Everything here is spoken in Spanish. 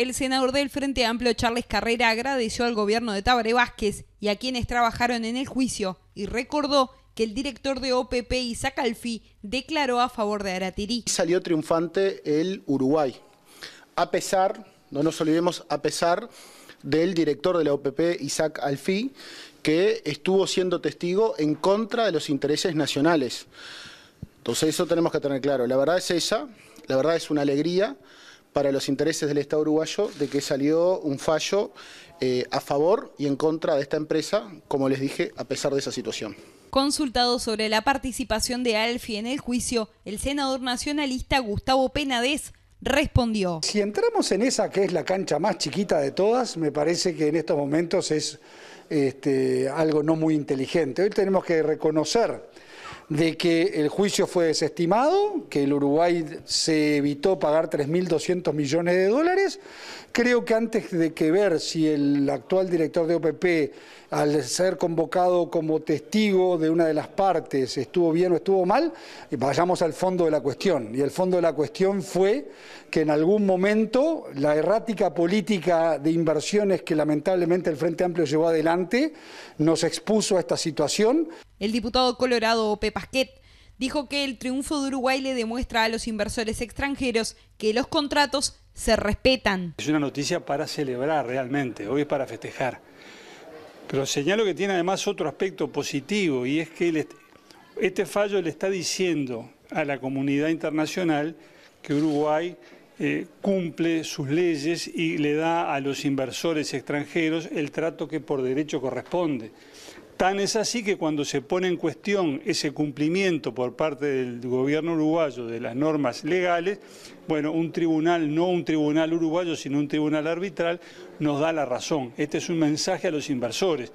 El senador del Frente Amplio, Charles Carrera, agradeció al gobierno de Tabaré Vázquez y a quienes trabajaron en el juicio y recordó que el director de OPP, Isaac Alfí, declaró a favor de Aratirí. Salió triunfante el Uruguay, a pesar, no nos olvidemos, a pesar del director de la OPP, Isaac Alfí, que estuvo siendo testigo en contra de los intereses nacionales. Entonces eso tenemos que tener claro. La verdad es esa, la verdad es una alegría para los intereses del Estado uruguayo de que salió un fallo eh, a favor y en contra de esta empresa, como les dije, a pesar de esa situación. Consultado sobre la participación de Alfi en el juicio, el senador nacionalista Gustavo Penades respondió. Si entramos en esa que es la cancha más chiquita de todas, me parece que en estos momentos es este, algo no muy inteligente. Hoy tenemos que reconocer de que el juicio fue desestimado, que el Uruguay se evitó pagar 3.200 millones de dólares. Creo que antes de que ver si el actual director de OPP, al ser convocado como testigo de una de las partes, estuvo bien o estuvo mal, vayamos al fondo de la cuestión. Y el fondo de la cuestión fue que en algún momento la errática política de inversiones que lamentablemente el Frente Amplio llevó adelante nos expuso a esta situación. El diputado colorado Ope Pasquet dijo que el triunfo de Uruguay le demuestra a los inversores extranjeros que los contratos se respetan. Es una noticia para celebrar realmente, hoy es para festejar. Pero señalo que tiene además otro aspecto positivo y es que este fallo le está diciendo a la comunidad internacional que Uruguay eh, cumple sus leyes y le da a los inversores extranjeros el trato que por derecho corresponde. Tan es así que cuando se pone en cuestión ese cumplimiento por parte del gobierno uruguayo de las normas legales, bueno, un tribunal, no un tribunal uruguayo, sino un tribunal arbitral, nos da la razón. Este es un mensaje a los inversores.